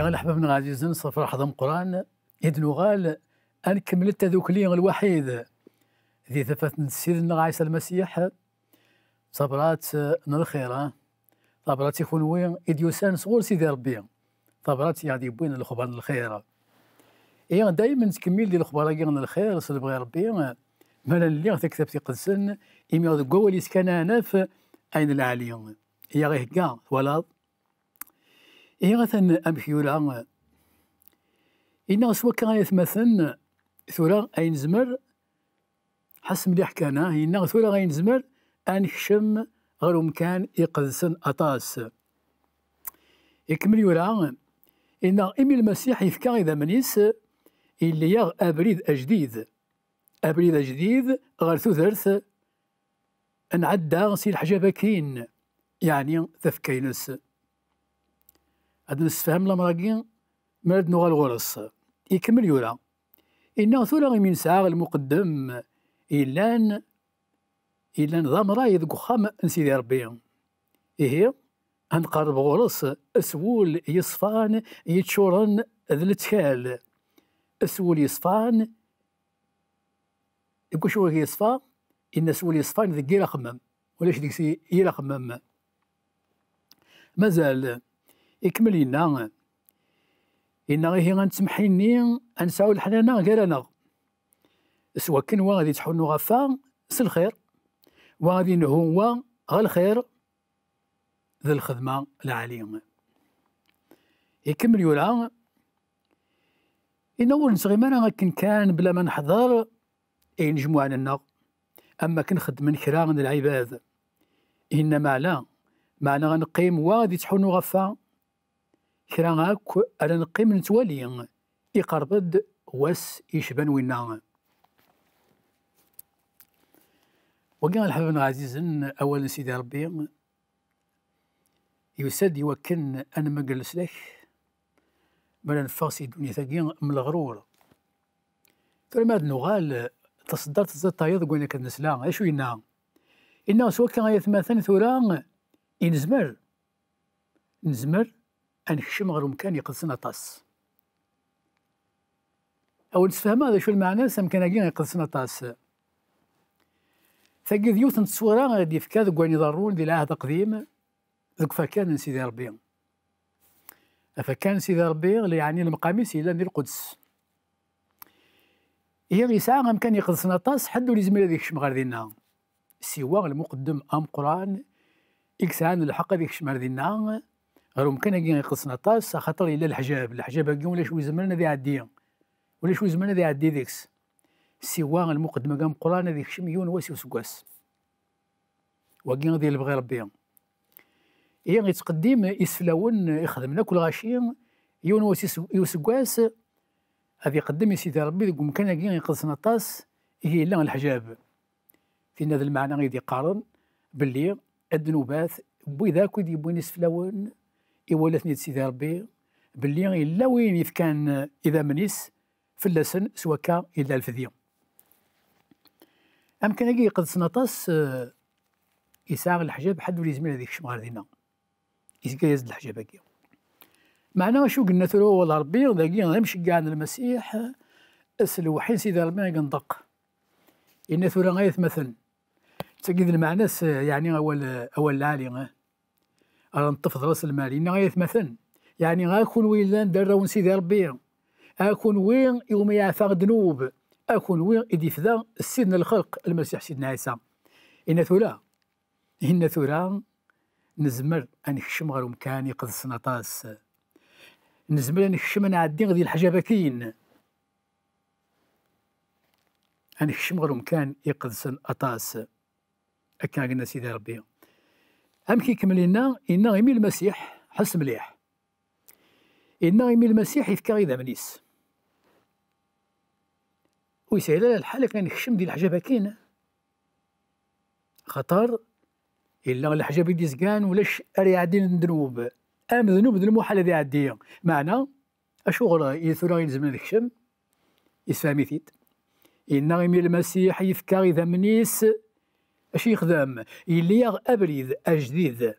يا احبابنا عزيزا صفر حضم قران إذ غال أن كملت تذوكلي الوحيد ذي ثفت من عيسى المسيح صبرات الخير صبرات يكون وين إذ يسان صغور سيدي ربي صبرات يعني بوين الخبر الخير إيه دايما تكمل لي الخبر الخير سلبغي ربي مالا اللي تكتب في قدسن إمي قول يسكن أنا في أين العالي هي إيه، غير كاع ولاد إيه غثن أمحيولا إنا سوا كان يثمثن ثورا أين زمر حس مليح كان إنا ثورا أين زمر أنكشم غير مكان يقدسن أطاس إكمل يورا إنا إمي المسيح يفكا إذا منيس إلي يغ أبريد أجديد أبريد أجديد غير ثوثرث نعدى سي الحجابة يعني تفكينس هاد نستفهم لمراكي مرد نوغا الغرس يكمل يورا إنا ثورة من ساعة المقدم إلان إلان ضمراي ذك وخام نسيدي ربي إيه قرب غرس أسول يصفان يتشورن ذ التكال أسول يصفان يقول شو يصفى إن أسول يصفان ذك يرخمم ولاش ديك يرخمم مازال يكمل ينا إنا هي غنتسمحيني أنساو الحنانة غير أنا سوا كان وغادي تحنو غفا س الخير وغادي نهو غا الخير ذا الخدمة العالية يكمل يولا إنا أول نسغي مانا غاكن كان بلا ما نحضر أين جموع لنا أما كنخدم من خراغ العباد إنما لا معنا غنقيم وغادي تحنو غفا كراك أرن قيم نتوالي إقربد واس يشبن وينا وقال الحبيب العزيز أول سيدي ربي يسد يوكن أن ما جلس لك من الفاسي دوني ثقيل من الغرور كلمات نغال تصدرت زاد طايض قوينا كد نسلا إيش وينا إنا سوكا غاية ثمان ثوران إنزمر ينزمر نزمر أنكشم غير مكان يقصنا طاس أو نسفهم هذا شو المعنى سمكان أجينا يقصنا طاس ثقيد يوث التصويرة غادي في ذوك وين يضرون ذي العهد قديم ذوك فكان سيدي ربي فكان سيدي ربي اللي يعني المقامي إلا ديال القدس هي غيسعى غام كان يقدسنا طاس حد اللي زميل هذيك غير ديالنا سوا المقدم ام قران إكسان الحق هذيك الشمغار ديالنا ممكن كان ينقصنا طاس خاطر الا الحجاب الحجاب هكا ولا شوي زمان ذي عدي ولا شوي زمان ذي عدي ذيكس سوا المقدمه قام قران ذيك شميون واسي وسقاس وكي غادي يبغي ربي هي إيه، غيتقدم يسفلاون يخدمنا كل غاشي يون واسي يوسقاس هذا يقدم سيدي ربي ذيك ممكن هكا ينقصنا طاس هي إيه، الا الحجاب في هذا المعنى غادي يقارن باللي الذنوبات بوي ذاك ويدي بوين سفلاون يولتني سيدي ربي باللي إلا وين يفكان إذا منيس اللسن سوا كا إلا الفدية أم كان يجي قد سنطاس آه، يساغ الحجاب حد ولي زميل هذيك الشمغار دينا يزد الحجاب هكا معنا شو قلنا ثرو والله ربي غير غنمشي كاع المسيح الوحيد آه، سيدي ربي كندق إن ثرو غير مثلا تسكيد المعنى يعني أول أول العالي آه. راه نطفض راس المال إن مثلا يعني غاكون ويلان دراون سيدي ربي أكون وين يوم يعفى ذنوب أكون وين إدي فدا سيدنا الخلق المسيح سيدنا عيسى إن ثورا إن ثورا نزمر نخشم غير مكان يقدسنا طاس نزمر أنكشم نعدي غادي الحجابة كاين نخشم غير مكان يقدسن أطاس أكا قلنا سيدي ربي أم كي كمل لنا إنا غيمي المسيح حس مليح إنا غيمي المسيح يفكر إذا مليس ويسهل على الحال كان يخشم دي الحجاب كاين خطر إلا الحجاب دي زكان ولاش أري عدين ذنوب أم ذنوب ذنوب المحال هذه عدية معنى أشغل يثورا يلزم نكشم يسفهمي ثيت إنا غيمي المسيح يفكر إذا منيس اش يخدم يلي يغ ابريد اجديد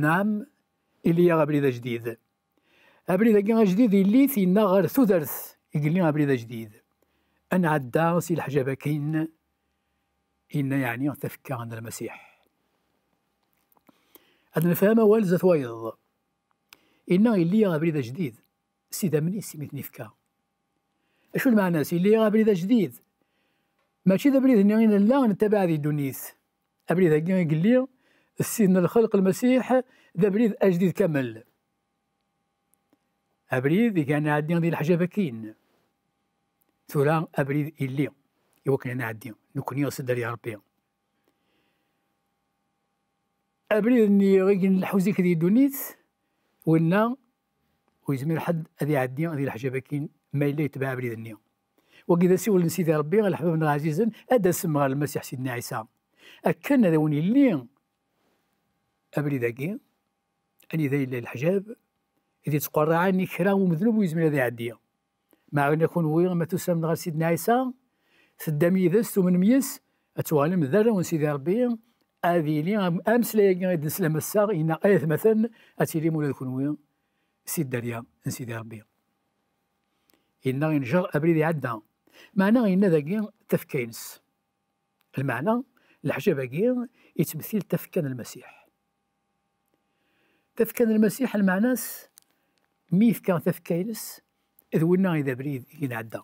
نعم اللي يغ ابريد اجديد ابريد اكي اجديد يلي ثينا غير ثدرث يقلي ابريد اجديد ان عدا سي الحجاب كاين ان يعني تفكى عن المسيح هذا نفهم والزة ويض إن اللي غابريد جديد سيدا مني سميت نفكا اشو المعنى سي اللي غابريد جديد ماشي ذا بريد لا نتبع ذي دونيث أبريد هكا قال لي السن الخلق المسيح ذا بريد أجديد كامل أبريد كان عندي غادي الحجاب كاين ثورا أبريد إلي يوكل أنا عندي نكون صدر يا ربي أبريد ني غي الحوزيك دي دونيت ولا ويزمير حد أذي عندي أذي الحجاب كاين ما إلا يتبع أبريد النية وكذا سيول سيدي ربي غير الحبيب العزيز أدا سمى المسيح سيدنا عيسى اكن هذا وني اللي أبلي داكي اني ذا اللي الحجاب اذا تقرع عني كرا ومذنوب ويزمن ذي يعدي مع ان يكون وي ما تسلم من غير سيدنا عيسى سدام يذس ومن ميس اتوالم ذا ونسيدي ربي هذه لي امس لا يقعد نسلم الساغ ان ايه مثلا اتيلي مولا كون سيد داريا نسيدي ربي إنا ينجر أبريد عدا معنى إن ذاكي تفكينس المعنى الحجاب يتمثل تفكان المسيح تفكان المسيح المعناس ميث كان تفكايلس اذونا اذا بريد ينعدى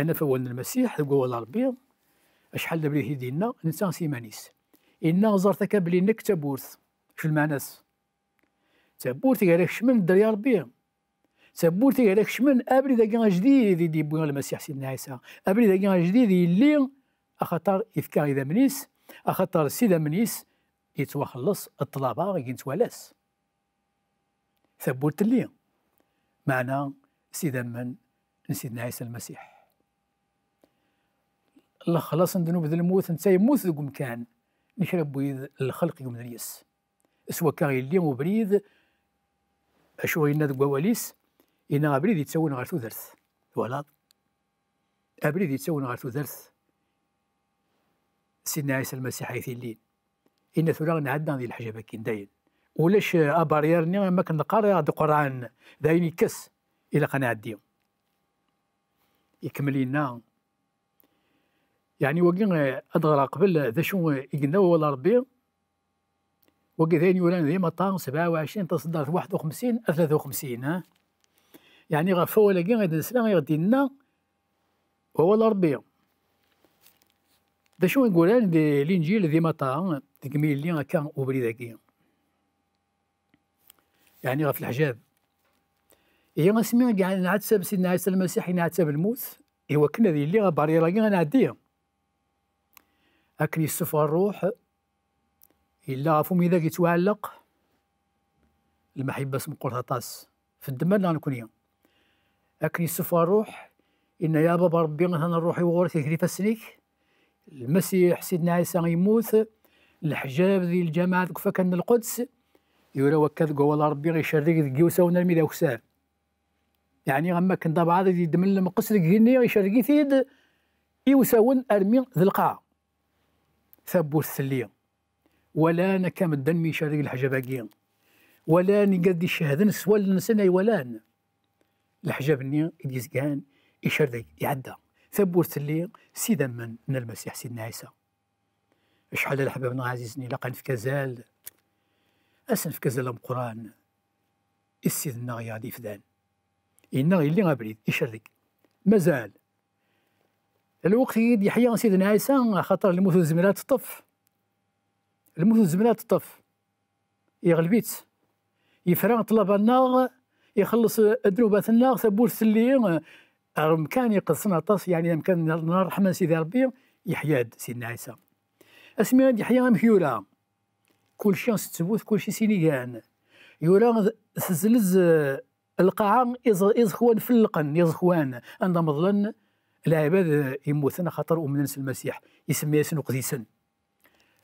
انا فوان المسيح هو ربي اشحال دبري هيدينا نسان سيمانيس إنا زرتك بلي نك تابورث شو المعناس تابورث قالك شمن در يا ربي تابورث قالك شمن ابري ذاك جديد يدي بوغ المسيح سيدنا عيسى ابري ذاك جديد اللي اخاطر يفكر اذا منيس اخاطر السيده منيس يتوخلص الطلبه ينتوالاس ثبوت لي معنى سيدا من سيدنا عيسى المسيح الله خلاص ندنو بذل الموت انت يموت ذوك مكان نشرب ويد الخلق يوم ذريس سوا كاغي اللي وبريد اشو غينا ذوك واليس إنا بريد يتسون غير ثوثرث ولا ابريد يتسون غير ثوثرث سيدنا عيسى المسيح حيث اللين إن ثلاغ نعدنا ذي الحجاب كين داين ولاش أبارير نيغ ما كنقرا هاد القرآن داين يكس الى إلا الدين يكمل لنا يعني وكي أدغرا قبل ذا شو يقلنا ولا ربي وكي ذاين يولان ذي مطار 27 تصدر 51 53 ها يعني غفوا ولا كي غادي نسلا غادي لنا وهو ربي ذا شو نقولان الانجيل ذي مطا تكمي لي كان اوبري ذاكيا يعني غف الحجاب هي غنسمي كاع نعتسب سيدنا عيسى المسيح نعتسب الموت هو كنا ذي اللي غباري كي غنعديها أكن يسف الروح إلا فمي ذاك يتوعلق المحبة سمقولها طاس في الدم لا نكون أكن يسف الروح إن يا بابا ربي غنروحي وغورتي كريفا سنيك المسيح سيدنا عيسى يموت الحجاب ذي الجماعة فكان القدس يورا وكاد قوال ربي غيشري ذي ونرمي ذي وكسار يعني غما كان ضبعا ذي دمن لما قصر غيني غيشري ثيد يوساون ارمي ذي القاع ثبور الثلية ولا نكام الدم يشري الحجاب ولا نقد يشهدن سوال نسنا ولان الحجاب ني يديزقان يشرق يعدى ثبور اللي سيدا من من المسيح سيدنا عيسى شحال الحبابنا عزيزني لقان في كزال اسن في كزال القران السيدنا غيادي فدان إنا اللي غابريد يشرك مازال الوقت يحيى سيدنا عيسى خاطر الموت الزملاء تطف الموت الزملاء تطف يغلبيت يفرغ طلب النار يخلص النار ثبور اللي كان يقصنا طاس يعني يمكن نرحم رحمة سيدي ربي يحيى سيدنا عيسى اسمي يحيى مهيورا كل شيء ستبوث كل شيء سينيان يورا سزلز القاعة إزخوان فلقن اللقن يزخوان أنا مظلن العباد يموتن خاطر أمنس المسيح يسمي ياسن وقديسن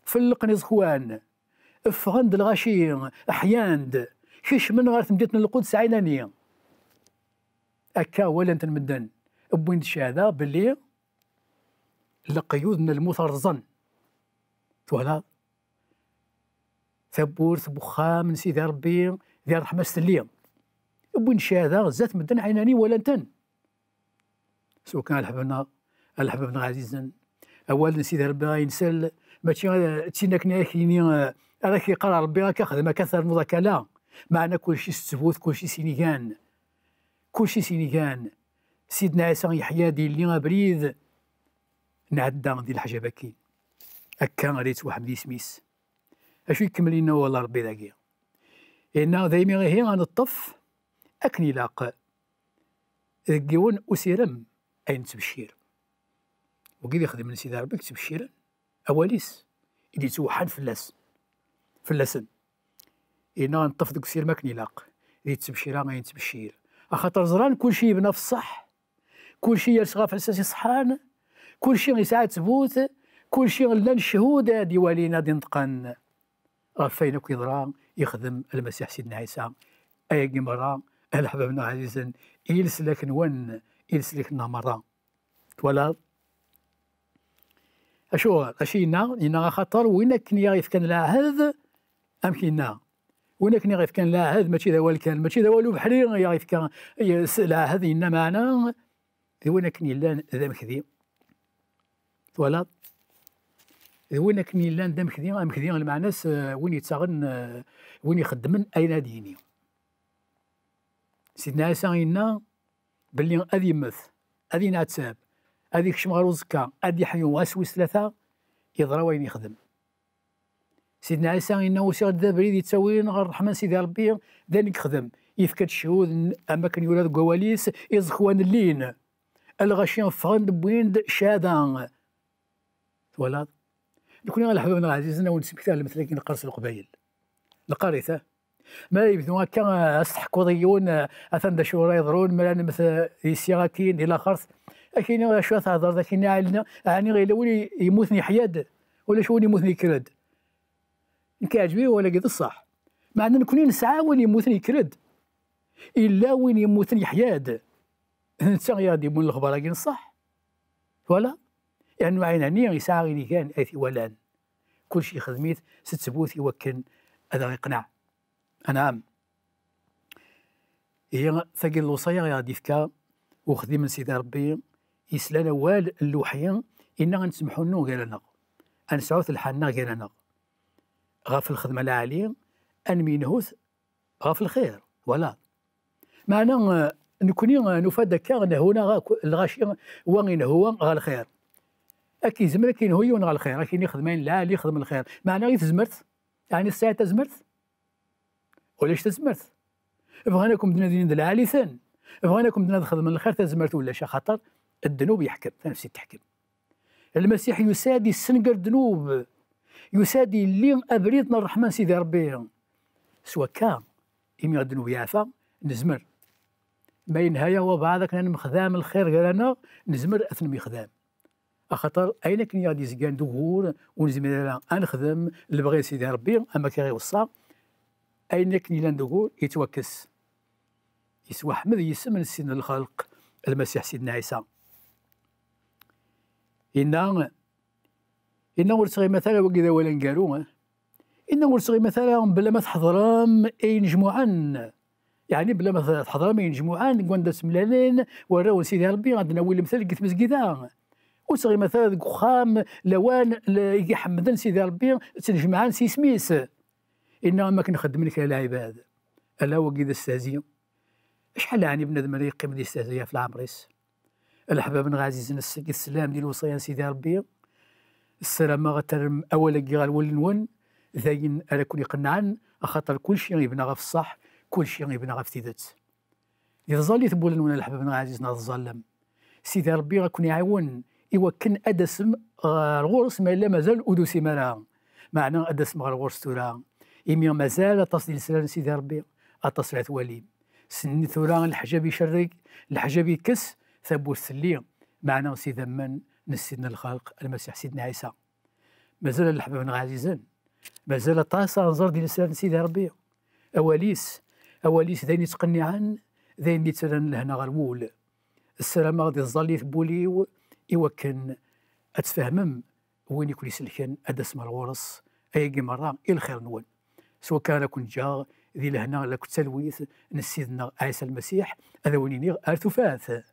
فلقن اللقن يزخوان فغند الغاشي أحياند كيش من غارت مدينة القدس عينانية أكا ولا المدن بوين شاذا باللي لقيود من المثرزن ثبور ثبورث من سيدي ربي ذي رحمة ستلية بوين شاذا زات مدن عيناني ولا تن سو كان الحبنا الحبنا عزيزا أولا سيدي ربي ينسل ماشي تيناكني كيني راك يقرا ربي راك خدمه كثر مذاكره معنا كلشي السبوث كلشي سينيغان كلشي سيني كان سيدنا عيسى يحيى دي اللي بريد نعدى ندير الحاجه باكي هكا غادي واحد لي سميس اش يكمل لنا ولا ربي ذاكيا انا دايما غير غنطف اكني لاق ذكيون اسيرم اين تبشير وكيف يخدم من سيدي ربك تبشير اواليس اللي توحن فلاس فلاسن إنا نطف دوك السير ماكن يلاق اللي تبشير غاين تبشير خاطر زران كلشي يبنى في الصح كلشي يرسغى في اساس صحان كلشي يسعى ثبوت كلشي لنا الشهود دي والينا دي نطقان رفين فين يخدم المسيح سيدنا عيسى اي مرة حبابنا عزيزا يلسلك نون لك نمرة ولا اشو اشينا لنا خاطر وينك كنيا غيف كان العهد كينا ولكن ني غيف كان لا هذا ماشي ذا والكان ماشي ذا والو بحري غيف كان لا هذا انما انا ولكن ني ذا مكذي ولا ولكن ني ذا مكذي مكذي المعناس وين يتساغن وين يخدمن اين ديني سيدنا عيسى غينا بلي أذي مث أذي نعتاب أذي يكشم غير وزكا أذي حيوان واسوي ثلاثة يضرا وين يخدم سيدنا عيسى انه سير الذبري اللي تساوي غير الرحمن سيدي ربي ذلك خدم يفكت الشهود اما كان كواليس قواليس يزخوان اللين الغاشيون فرند بويند شادان ولا نكون انا ونسب العزيزنا مثلا كي قرص القبايل القارثة ما يبدو هكا استحقوضيون اثن دا شهور يضرون مثلا مثل سيراكين الى خرث اكين شو تهضر لكن عالنا يعني غير لوني يموتني حياد ولا شو يموتني كرد نكعجبي ولا قد الصح مع عندنا كنا نسعى وين يموتني يكرد إلا وين يموتن يحياد نتا غادي يمون الخبر كي الصح فوالا يعني عين هني يسعى غير كان أثي ولان كل شيء خدميت ست سبوث يوكن هذا يقنع عام هي ثقل الوصايا غادي يفكا وخدي من سيدي ربي يسلان وال اللوحية إنا غنسمحو لنا غير أنا غنسعوث الحنا غير أنا غاف الخدمة العالية عليه أن مينهوث غاف الخير ولا معنى آه، نكوني آه، نفاد آه، كان هنا الغاشي وين هو غا الخير اكي زمر كاين هو غا الخير لكن يخدمين لا لي يخدم الخير معنى غير تزمرت يعني الساعه تزمرت ولاش تزمرت بغاناكم دنا دين العالي ثان بغاناكم دنا نخدم الخير تزمرت ولا ولاش خاطر الذنوب يحكم نفسي تحكم المسيح يسادي سنقر ذنوب يسادي اللي أبريتنا الرحمن سيدي ربي سوا كان إمي غادي نويافا نزمر ما ينهايا وبعضك لأن مخدام الخير غيرنا نزمر أثن مخدام أخطر أين كني غادي زكان دغور ونزمر أنخدم اللي بغي سيدي ربي أما كي غيوصى أين كني لا ندغور يتوكس يسوى حمد يسمن سيدنا الخلق المسيح سيدنا عيسى إن لان صغير مثلا وكذا ولا نقارو ان صغير مثلا بلا ما تحضرام اين جموعان يعني بلا ما تحضرام اين جموعان كوندا ملالين وراو سيدي ربي عندنا ولي مثال قلت مسكيدا وسغي مثلا خام لوان يحمدن سيدي ربي تنجمعان سي سميس إن ما كنخدم لك على العباد الا وكذا استهزي شحال يعني بنادم اللي يقيم يستهزي في العمريس الحباب غازي السلام ديال وصيان سيدي ربي السلامه غترم اولا كي غنولي نون ذاين على كل قنعان خاطر كل شيء يبنى غا في الصح كل شيء يبنى غا في تيدات يظل يثبول نون الحبيبنا عزيزنا الظلم سيدي ربي غيكون يعاون إوا كن ادسم الغرس ما لا مازال ادوسي مالا معنى ادسم الغرس تورا إمي مازال تصديل سلام سيدي ربي أتصل عثوالي سن ثورا الحجاب يشرك الحجاب يكس ثبوت سلي معنى سيدي من من سيدنا الخالق المسيح سيدنا عيسى مازال الحبيب عزيزا مازال طاسة انظر ديال سيدنا سيدي ربي اواليس اواليس ذين عن ذين مثلا لهنا غرمول السلام غادي تظلي في بولي يوكن اتفهمم وين يكون يسلكن هذا اسم الغرس اي مرة الخير نون سواء كان كنت جا ذي لهنا لا كنت تلويث نسيدنا عيسى المسيح هذا وين ينيغ ارثفاث